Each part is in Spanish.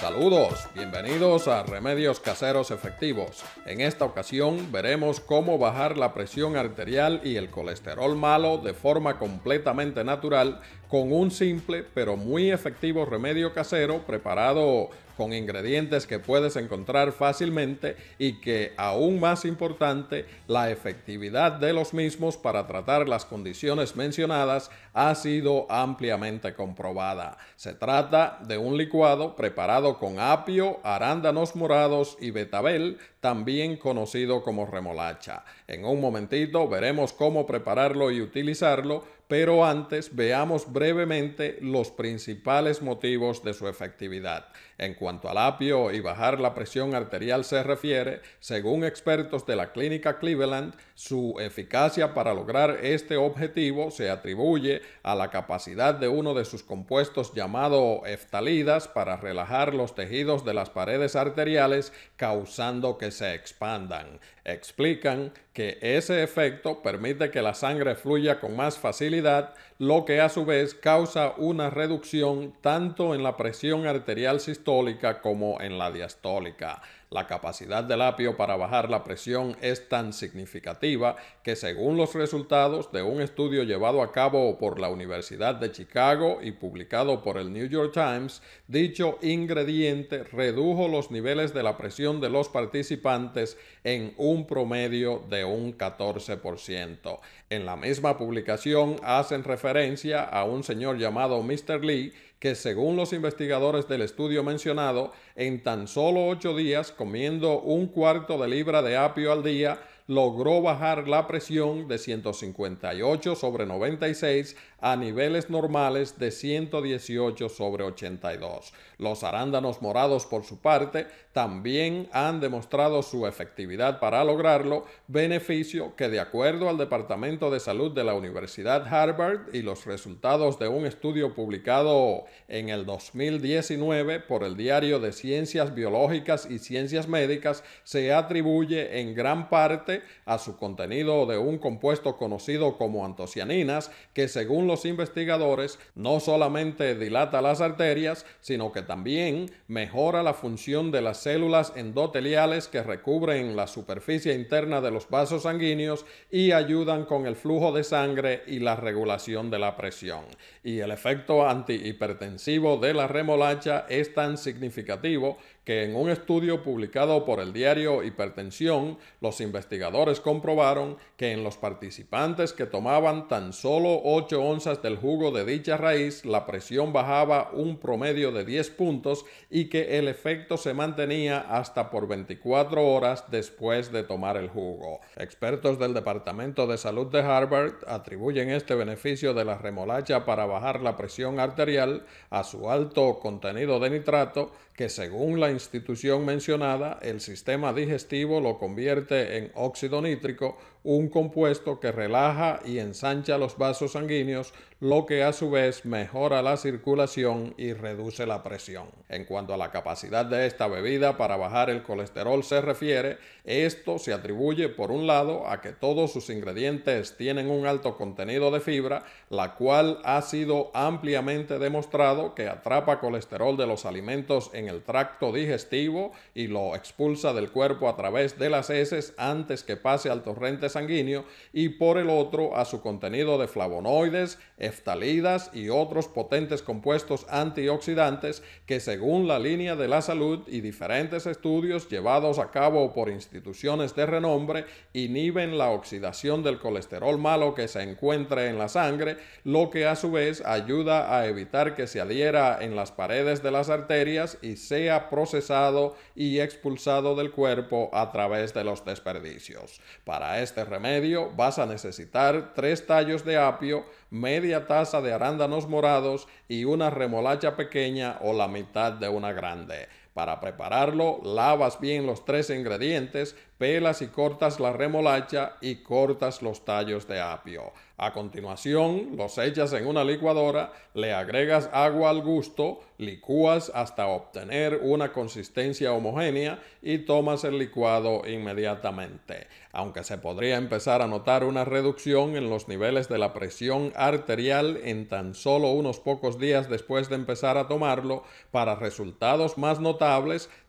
Saludos, bienvenidos a Remedios Caseros Efectivos. En esta ocasión veremos cómo bajar la presión arterial y el colesterol malo de forma completamente natural con un simple pero muy efectivo remedio casero preparado con ingredientes que puedes encontrar fácilmente y que, aún más importante, la efectividad de los mismos para tratar las condiciones mencionadas ha sido ampliamente comprobada. Se trata de un licuado preparado con apio, arándanos morados y betabel, también conocido como remolacha. En un momentito veremos cómo prepararlo y utilizarlo pero antes veamos brevemente los principales motivos de su efectividad. En cuanto al apio y bajar la presión arterial se refiere, según expertos de la clínica Cleveland, su eficacia para lograr este objetivo se atribuye a la capacidad de uno de sus compuestos llamado eftalidas para relajar los tejidos de las paredes arteriales causando que se expandan. Explican que ese efecto permite que la sangre fluya con más facilidad, lo que a su vez causa una reducción tanto en la presión arterial sistólica como en la diastólica. La capacidad del apio para bajar la presión es tan significativa que según los resultados de un estudio llevado a cabo por la Universidad de Chicago y publicado por el New York Times, dicho ingrediente redujo los niveles de la presión de los participantes en un promedio de un 14%. En la misma publicación hacen referencia a un señor llamado Mr. Lee que según los investigadores del estudio mencionado, en tan solo ocho días, comiendo un cuarto de libra de apio al día, logró bajar la presión de 158 sobre 96 a niveles normales de 118 sobre 82. Los arándanos morados, por su parte, también han demostrado su efectividad para lograrlo, beneficio que, de acuerdo al Departamento de Salud de la Universidad Harvard y los resultados de un estudio publicado en el 2019 por el Diario de Ciencias Biológicas y Ciencias Médicas, se atribuye en gran parte a su contenido de un compuesto conocido como antocianinas, que según los investigadores no solamente dilata las arterias, sino que también mejora la función de las células endoteliales que recubren la superficie interna de los vasos sanguíneos y ayudan con el flujo de sangre y la regulación de la presión. Y el efecto antihipertensivo de la remolacha es tan significativo que en un estudio publicado por el diario Hipertensión, los investigadores investigadores comprobaron que en los participantes que tomaban tan solo 8 onzas del jugo de dicha raíz, la presión bajaba un promedio de 10 puntos y que el efecto se mantenía hasta por 24 horas después de tomar el jugo. Expertos del Departamento de Salud de Harvard atribuyen este beneficio de la remolacha para bajar la presión arterial a su alto contenido de nitrato que según la institución mencionada, el sistema digestivo lo convierte en óxido nítrico, un compuesto que relaja y ensancha los vasos sanguíneos, lo que a su vez mejora la circulación y reduce la presión. En cuanto a la capacidad de esta bebida para bajar el colesterol se refiere, esto se atribuye por un lado a que todos sus ingredientes tienen un alto contenido de fibra, la cual ha sido ampliamente demostrado que atrapa colesterol de los alimentos en el tracto digestivo y lo expulsa del cuerpo a través de las heces antes que pase al torrente sanguíneo y por el otro a su contenido de flavonoides, eftalidas y otros potentes compuestos antioxidantes que según la línea de la salud y diferentes estudios llevados a cabo por instituciones de renombre inhiben la oxidación del colesterol malo que se encuentra en la sangre, lo que a su vez ayuda a evitar que se adhiera en las paredes de las arterias y sea procesado y expulsado del cuerpo a través de los desperdicios. Para este este remedio vas a necesitar tres tallos de apio, media taza de arándanos morados y una remolacha pequeña o la mitad de una grande. Para prepararlo, lavas bien los tres ingredientes, pelas y cortas la remolacha y cortas los tallos de apio. A continuación, los echas en una licuadora, le agregas agua al gusto, licúas hasta obtener una consistencia homogénea y tomas el licuado inmediatamente. Aunque se podría empezar a notar una reducción en los niveles de la presión arterial en tan solo unos pocos días después de empezar a tomarlo, para resultados más notables,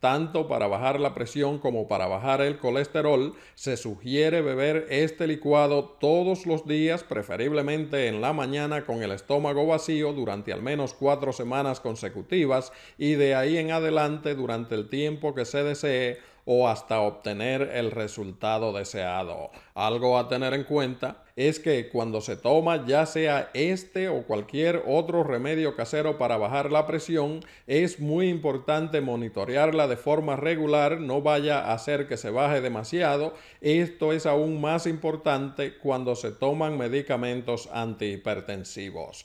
tanto para bajar la presión como para bajar el colesterol, se sugiere beber este licuado todos los días, preferiblemente en la mañana con el estómago vacío durante al menos cuatro semanas consecutivas y de ahí en adelante durante el tiempo que se desee o hasta obtener el resultado deseado. Algo a tener en cuenta es que cuando se toma ya sea este o cualquier otro remedio casero para bajar la presión, es muy importante monitorearla de forma regular, no vaya a hacer que se baje demasiado. Esto es aún más importante cuando se toman medicamentos antihipertensivos.